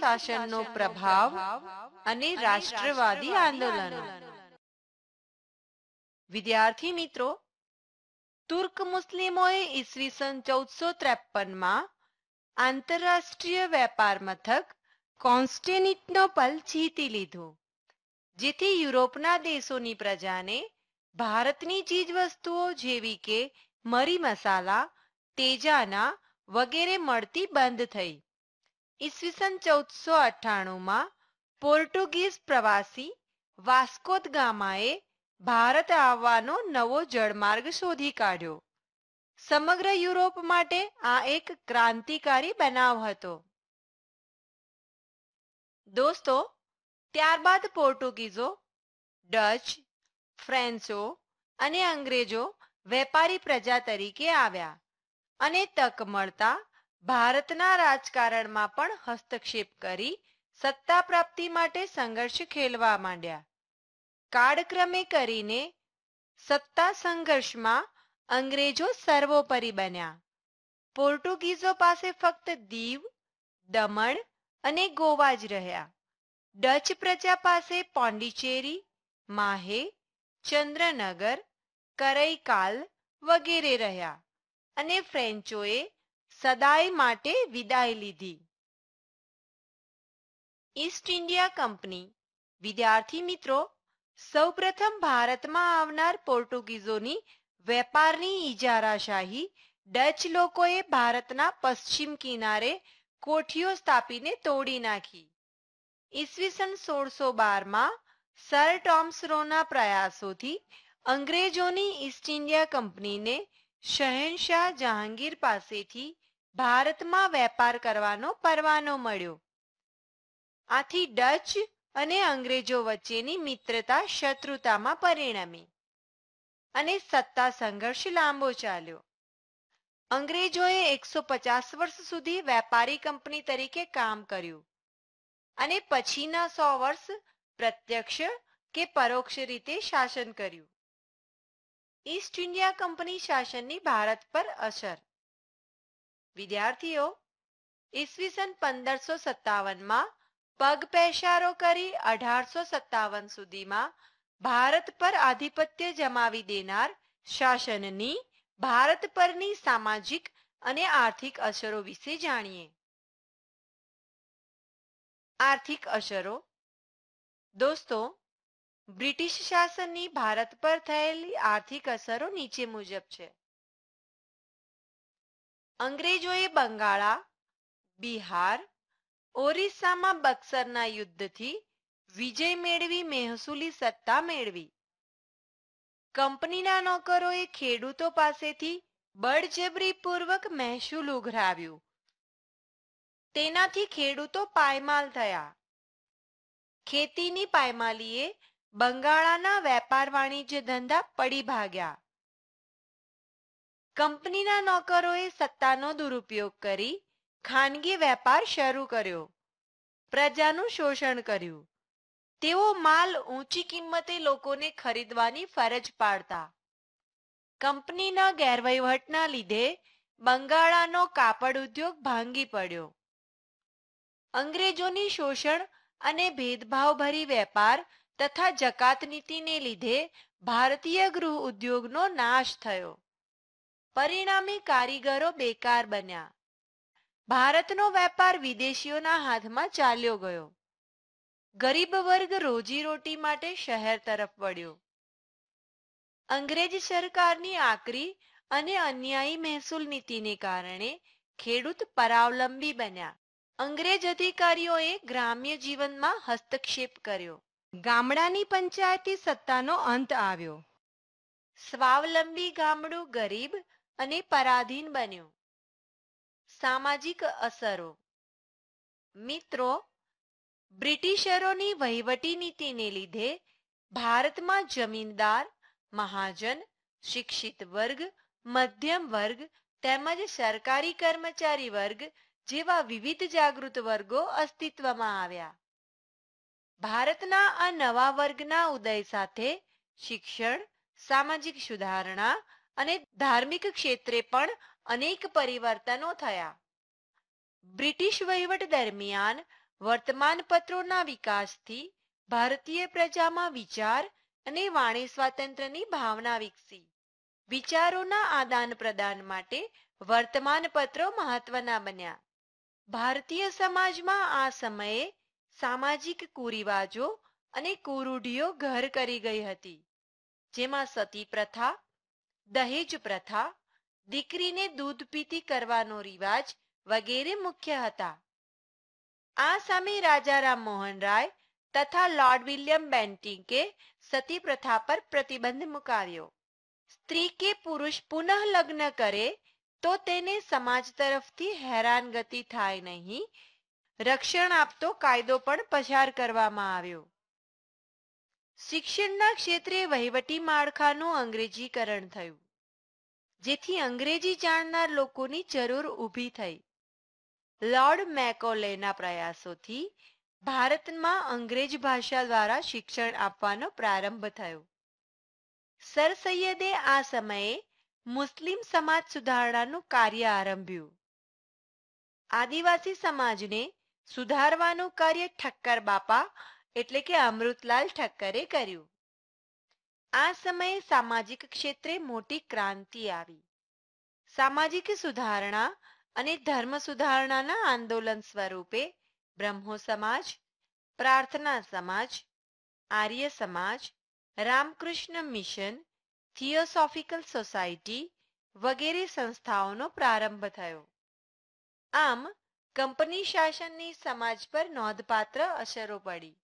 શાસનનો પ્રભાવ અને રાષ્ટ્રવાદી આંદોલનો વિદ્યાર્થી મિત્રો તુર્ક મુસ્લિમોએ ઈસવીસન ચૌદસો ત્રેપનમાં આંતરરાષ્ટ્રીય વેપાર મથક કોન્સ્ટેનિટનોપલ જીતી લીધો જેથી યુરોપના દેશોની પ્રજાને ભારતની ચીજવસ્તુઓ જેવી કે મરી મસાલા તેજાના વગેરે મળતી બંધ થઈ ઈસવીસન ચૌદસો અઠ્ઠાણુંમાં પોર્ટુગીઝ પ્રવાસી વાસ્કોદ ગામાએ ભારત આવવાનો નવો જળમાર્ગ શોધી કાઢ્યો સમગ્ર યુરોપ માટે આ એક ક્રાંતિકારી બનાવ હતો દોસ્તો ત્યારબાદ પોર્ટુગીઝો ડચ ફ્રેન્ચો અને અંગ્રેજો વેપારી પ્રજા તરીકે આવ્યા અને તક મળતા ભારતના રાજકારણમાં પણ હસ્તક્ષેપ કરી સત્તા પ્રાપ્તિ માટે સંઘર્ષ ખેલવા માંડ્યા કાળક્રમે કરીને સત્તા સંઘર્ષમાં અંગ્રેજો સર્વોપરી બન્યા પોર્ટુગીઝો પાસે ફક્ત દીવ દમણ અને ગોવા જ રહ્યા ડચ પ્રજા પાસે પોંડિચેરી માહે ચંદ્રનગર કરૈકાલ વગેરે રહ્યા અને ફ્રેન્ચોએ સદાય માટે વિદાય લીધી ઈસ્ટ ઇન્ડિયા કંપની વિદ્યાર્થી મિત્રો સૌપ્રથમ ભારતમાં આવનાર પોર્ટુગીઝોની વેપારની ઇજારાશાહી ડચ લોકોએ ભારતના પશ્ચિમ કિનારે કોઠીઓ સ્થાપીને તોડી નાખી ઈસવીસન સોળસો બારમાં સર ટોમ્સરોના પ્રયાસોથી અંગ્રેજોની ઈસ્ટ ઇન્ડિયા કંપનીને શહેનશાહ જહાંગીર પાસેથી ભારતમાં વેપાર કરવાનો પરવાનો મળ્યો આથી ડચ અને અંગ્રેજો વચ્ચેની મિત્રતા શત્રુતામાં પરિણમી અને સત્તા સંઘર્ષ લાંબો ચાલ્યો અંગ્રેજોએ એકસો પચાસ વર્ષ સુધી વેપારી કંપની તરીકે કામ કર્યું અને પછીના સો વર્ષ પ્રત્યક્ષ કે પરોક્ષ રીતે શાસન કર્યું ઈસ્ટ ઇન્ડિયા કંપની શાસનની ભારત પર અસર વિદ્યાર્થીઓ ઈસવીસન પંદરસો સત્તાવનમાં પગ પેશારો કરી અઢારસો સત્તાવન સુધીમાં ભારત પર આધિપત્ય જમાવી દેનાર શાસનની ભારત પરની સામાજિક અને આર્થિક અસરો વિશે જાણીએ આર્થિક અસરો દોસ્તો બ્રિટિશ શાસનની ભારત પર થયેલી આર્થિક અસરો નીચે મુજબ છે અંગ્રેજોએ બંગાળા બિહાર ઓરિસ્સામાં બક્સરના યુદ્ધથી વિજય મેળવી મહેસૂલી સત્તા મેળવી કંપનીના નોકરોએ ખેડૂતો પાસેથી બળજબરીપૂર્વક મહેસૂલ ઉઘરાવ્યું તેનાથી ખેડૂતો પાયમાલ થયા ખેતીની પાયમાલીએ બંગાળાના વેપાર વાણિજ્ય ધંધા પડી ભાગ્યા કંપનીના નોકરોએ સત્તાનો દુરુપયોગ કરી ખાનગી વેપાર શરૂ કર્યો પ્રજાનું શોષણ કર્યું તેઓ માલ ઊંચી કિંમતે લોકોને ખરીદવાની ફરજ પાડતા કંપનીના ગેરવહીવટના લીધે બંગાળાનો કાપડ ઉદ્યોગ ભાંગી પડ્યો અંગ્રેજોની શોષણ અને ભેદભાવભરી વેપાર તથા જકાત નીતિને લીધે ભારતીય ગૃહ ઉદ્યોગનો નાશ થયો પરિણામે કારીગરો બેકાર બન્યા ભારતનો વેપાર વિદેશીઓના હાથમાં ચાલ્યો ગયો ગરીબ વર્ગ રોજીરોટી માટે શહેર તરફ વળ્યો અંગ્રેજ સરકારની આકરી અને અન્યાયી મહેસૂલ નીતિને કારણે ખેડૂત પરાવલંબી બન્યા અંગ્રેજ અધિકારીઓએ ગ્રામ્ય જીવનમાં હસ્તક્ષેપ કર્યો ગામડાની પંચાયતી સત્તાનો અંત આવ્યો સ્વાવલંબી ગામડું ગરીબ અને પરાધીન બન્યું સામાજિક અસરો મિત્રો બ્રિટિશરોની વહીવટી નીતિને લીધે ભારતમાં જમીનદાર મહાજન શિક્ષિત વર્ગ મધ્યમ વર્ગ તેમજ સરકારી કર્મચારી વર્ગ જેવા વિવિધ જાગૃત વર્ગો અસ્તિત્વમાં આવ્યા ભારતના આ નવા વર્ગના ઉદય સાથે શિક્ષણ સામાજિક સુધારણા અને ધાર્મિક ક્ષેત્રે પણ અનેક પરિવર્તનો થયા બ્રિટિશ વહીવટ દરમિયાન વર્તમાન પત્રોના વિકાસથી ભારતીય પ્રજામાં વિચાર અને વાણી સ્વાતંત્ર્યની ભાવના વિકસી વિચારોના આદાન પ્રદાન માટે વર્તમાન પત્રો મહત્વના બન્યા ભારતીય સમાજમાં આ સમયે સામાજિક કુરિવાજો અને કુરૂઢીઓ ઘર કરી ગઈ હતી જેમાં સતી પ્રથા દહેજ પ્રથા દીકરીને દૂધ પીતી કરવાનો રિવાજ વગેરે મુખ્ય હતા આ સામે રાજા મોહન રાય તથા લોર્ડ વિલિયમ બેન્ટિંકે સતી પ્રથા પર પ્રતિબંધ મુકાવ્યો સ્ત્રી કે પુરુષ પુનઃ લગ્ન કરે તો તેને સમાજ તરફથી હેરાનગતિ થાય નહીં રક્ષણ આપતો કાયદો પણ પસાર કરવામાં આવ્યો શિક્ષણના ક્ષેત્રે વહીવટી માળખાનું અંગ્રેજીકરણ થયું જેથી અંગ્રેજી જાણનાર લોકોની જરૂર ઊભી થઈ લોર્ડ મેકોલેના પ્રયાસોથી ભારતમાં અંગ્રેજ ભાષા દ્વારા શિક્ષણ આપવાનો પ્રારંભ થયો સર સૈયદે આ સમયે મુસ્લિમ સમાજ સુધારણાનું કાર્ય આરંભ્યું આદિવાસી સમાજને સુધારવાનું કાર્ય ઠક્કર બાપા એટલે કે અમૃતલાલ ઠક્કરે કર્યું આ સમયે સામાજિક ક્ષેત્રે મોટી ક્રાંતિ આવી સામાજિક સુધારણા અને ધર્મ સુધારણાના આંદોલન સ્વરૂપે બ્રહ્મો સમાજ પ્રાર્થના સમાજ આર્ય સમાજ રામકૃષ્ણ મિશન થિયોસોફિકલ સોસાયટી વગેરે સંસ્થાઓનો પ્રારંભ થયો આમ કંપની શાસનની સમાજ પર નોંધપાત્ર અસરો પડી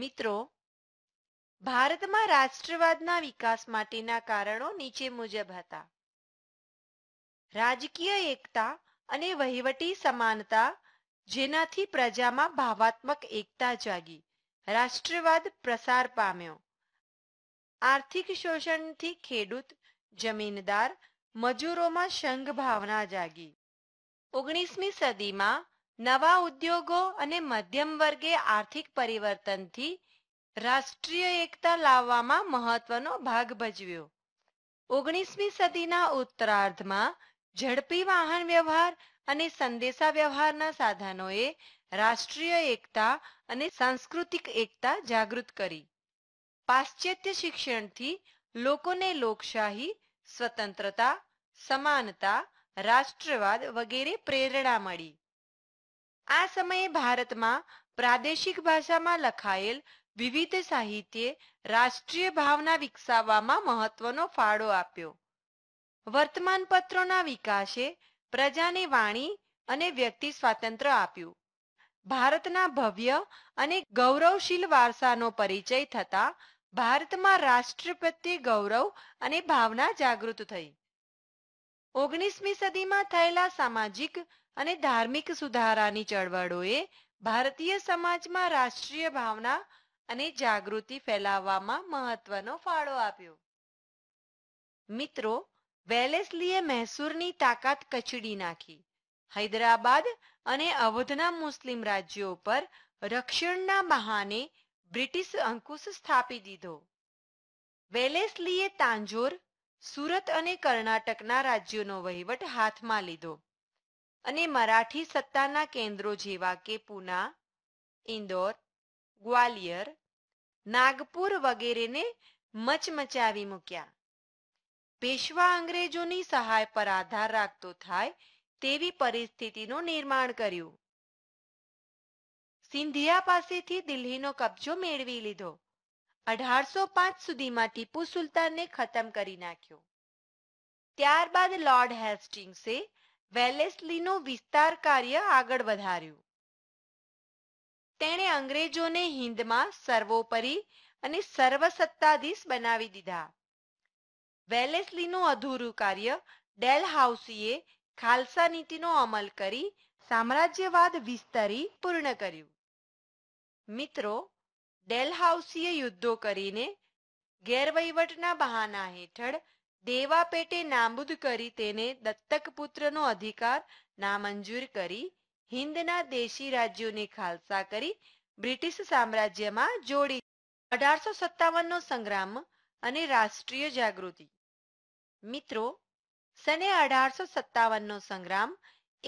મિત્રો ભારતમાં રાષ્ટ્રવાદના વિકાસ માટેના કારણો નીચે મુજબ હતા રાજકીય એકતા અને વહીવટી સમાનતા જેનાથી પ્રજામાં ભાવાત્મક એકતા જાગી રાષ્ટ્રવાદ પ્રસાર પામ્યો આર્થિક શોષણથી ખેડૂત જમીનદાર મજૂરોમાં સંઘ ભાવના જાગી ઓગણીસમી સદીમાં નવા ઉદ્યોગો અને મધ્યમ વર્ગે આર્થિક પરિવર્તનથી રાષ્ટ્રીય એકતા લાવવામાં મહત્વનો ભાગ ભજવ્યો ઓગણીસમી સદીના ઉત્તરાર્ધમાં ઝડપી વાહન વ્યવહાર અને સંદેશા વ્યવહારના સાધનોએ રાષ્ટ્રીય એકતા અને સાંસ્કૃતિક એકતા જાગૃત કરી પાશ્ચાત્ય શિક્ષણથી લોકોને લોકશાહી સ્વતંત્રતા સમાનતા રાષ્ટ્રવાદ વગેરે પ્રેરણા મળી આ સમયે ભારતમાં પ્રાદેશિક ભાષામાં લખાયેલ વિવિધ સાહિત્યે રાષ્ટ્રીય ભાવના વિકસાવવામાં મહત્વનો ફાળો આપ્યો વર્તમાન પત્રોના વિકાસે પ્રજાને વાણી અને વ્યક્તિ સ્વાતંત્ર્ય આપ્યું ભારતના ભવ્ય અને ગૌરવશીલ વારસાનો પરિચય થતા ભારતમાં રાષ્ટ્ર પ્રત્યે ગૌરવ અને ભાવના જાગૃત થઈ ઓગણીસમી સદીમાં થયેલા સામાજિક અને ધાર્મિક સુધારાની ચળવળોએ ભારતીય સમાજમાં રાષ્ટ્રીય ભાવના અને જાગૃતિ ફેલાવવામાં મહત્વનો ફાળો આપ્યો મિત્રો વેલેસલીએ મૈસૂરની તાકાત કચડી નાખી હૈદરાબાદ અને અવધના મુસ્લિમ રાજ્યો પર રક્ષણના બહાને બ્રિટિશ અંકુશ સ્થાપી દીધો વેલેસલીએ તાંજોર સુરત અને કર્ણાટકના રાજ્યોનો વહીવટ હાથમાં લીધો અને મરાઠી સત્તાના કેન્દ્રો જેવા કે પૂના ઇન્દોર ગ્વાલિયર નાગપુર વગેરેને મચમચાવી મૂક્યા પેશવા અંગ્રેજોની સહાય પર આધાર રાખતો થાય તેવી પરિસ્થિતિનું નિર્માણ કર્યું સિંધિયા પાસેથી દિલ્હીનો કબજો મેળવી લીધો અઢારસો પાંચ સુધીમાં ટીપુ સુલતાનને ખતમ કરી નાખ્યો ત્યારબાદ લોર્ડ હેસ્ટિંગ્સે વેલેસ્લીનું વિસ્તાર કાર્ય આગળ વધાર્યું તેણે અંગ્રેજોને હિંદમાં સર્વોપરી અને સર્વસત્તાધીશ બનાવી દીધા વેલેસલીનું અધૂરું કાર્ય ડેલ હાઉસીએ ખાલસા નીતિનો અમલ કરી સામ્રાજ્યવાદ વિસ્તરી પૂર્ણ કર્યું મિત્રો ડેલહાઉસીએ યુદ્ધો કરીને ગેરવહીવટના બહાના હેઠળ દેવાપેટે પેટે નાબૂદ કરી તેને દત્તક પુત્રનો અધિકાર નામંજૂર કરી હિન્દના દેશી રાજ્યોને ખાલસા કરી બ્રિટિશ સામ્રાજ્યમાં જોડી અઢારસો સત્તાવનનો સંગ્રામ અને રાષ્ટ્રીય જાગૃતિ મિત્રો સને અઢારસો સત્તાવનનો સંગ્રામ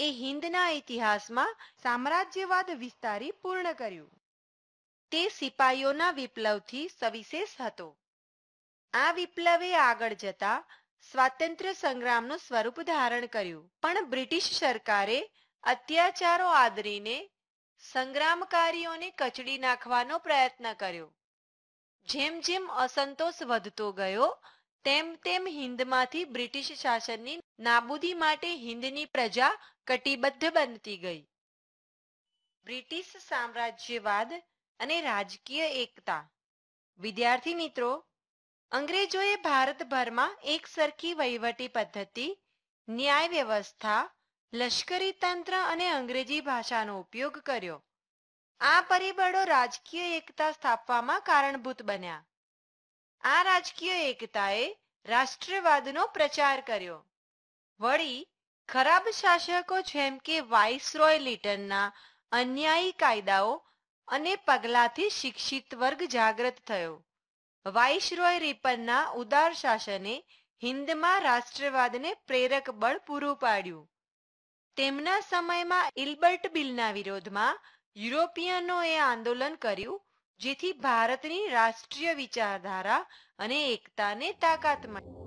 એ હિન્દના ઇતિહાસમાં સામ્રાજ્યવાદ વિસ્તારી પૂર્ણ કર્યું તે સિપાઈઓના વિપ્લવથી સવિશેષ હતો આ વિપ્લવે આગળ જતા સ્વાતંત્ર્ય સંગ્રામનું સ્વરૂપ ધારણ કર્યું પણ બ્રિટિશ સરકારે અત્યાચારો આદરીને સંગ્રામકારીઓને કચડી નાખવાનો પ્રયત્ન કર્યો જેમ જેમ અસંતોષ વધતો ગયો તેમ તેમ હિન્દમાંથી બ્રિટિશ શાસનની નાબૂદી માટે હિન્દની પ્રજા કટિબદ્ધ બનતી ગઈ બ્રિટિશ સામ્રાજ્યવાદ અને રાજકીય એકતા વિદ્યાર્થી મિત્રો અંગ્રેજોએ ભારતભરમાં એક સરખી વહીવટી પદ્ધતિ ન્યાય વ્યવસ્થા લશ્કરી તંત્ર અને અંગ્રેજી ભાષાનો ઉપયોગ કર્યો આ પરિબળો રાજકીય એકતા સ્થાપવામાં કારણભૂત બન્યા આ રાજકીય એકતાએ રાષ્ટ્રવાદનો પ્રચાર કર્યો વળી ખરાબ શાસકો જેમ કે વાઇસરોય લિટનના અન્યાયી કાયદાઓ અને પગલાથી શિક્ષિત વર્ગ જાગૃત થયો વાઇસરોય રિપનના ઉદાર શાસને હિન્દમાં રાષ્ટ્રવાદને પ્રેરક બળ પૂરું પાડ્યું તેમના સમયમાં ઇલ્બર્ટ બિલના વિરોધમાં યુરોપિયનોએ આંદોલન કર્યું જેથી ભારતની રાષ્ટ્રીય વિચારધારા અને એકતાને તાકાત મળી